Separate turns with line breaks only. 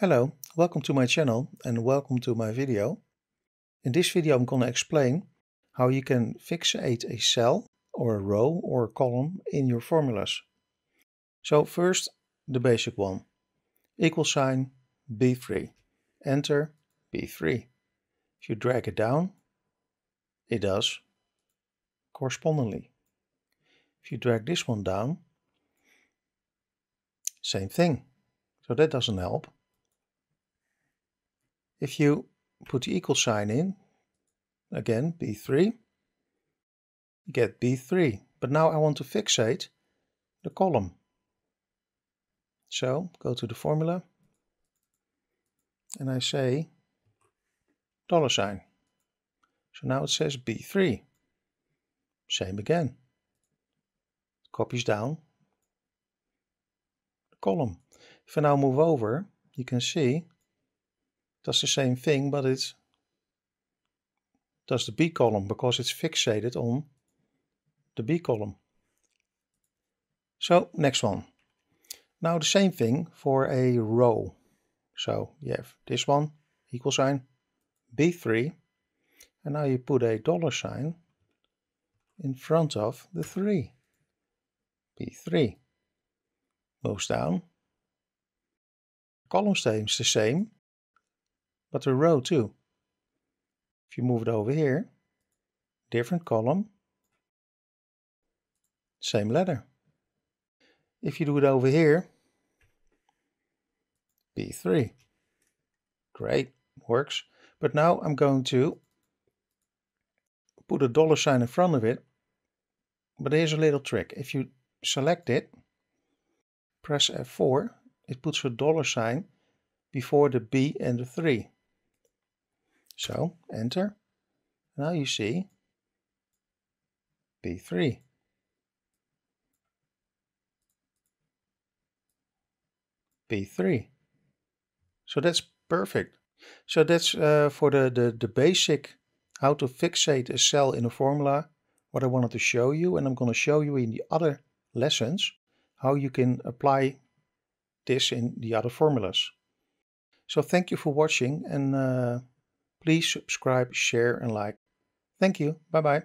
Hello, welcome to my channel and welcome to my video. In this video I'm going to explain how you can fixate a cell or a row or a column in your formulas. So first the basic one, equal sign B3, enter B3. If you drag it down, it does correspondingly. If you drag this one down, same thing. So that doesn't help. If you put the equal sign in, again B3, get B3. But now I want to fixate the column. So go to the formula and I say dollar sign. So now it says B3. Same again. Copies down the column. If I now move over, you can see that's the same thing, but it's does the B column because it's fixated on the B column. So next one. Now the same thing for a row. So you have this one, equal sign, B3, and now you put a dollar sign in front of the 3. B3 moves down. Column stays the same, but a row too. If you move it over here, different column, same letter. If you do it over here, B3. Great, works. But now I'm going to put a dollar sign in front of it. But here's a little trick. If you select it, press F4, it puts a dollar sign before the B and the 3. Show, enter. Now you see B3. B3. So that's perfect. So that's uh, for the, the, the basic how to fixate a cell in a formula, what I wanted to show you. And I'm going to show you in the other lessons how you can apply this in the other formulas. So thank you for watching and uh, Please subscribe, share, and like. Thank you. Bye bye.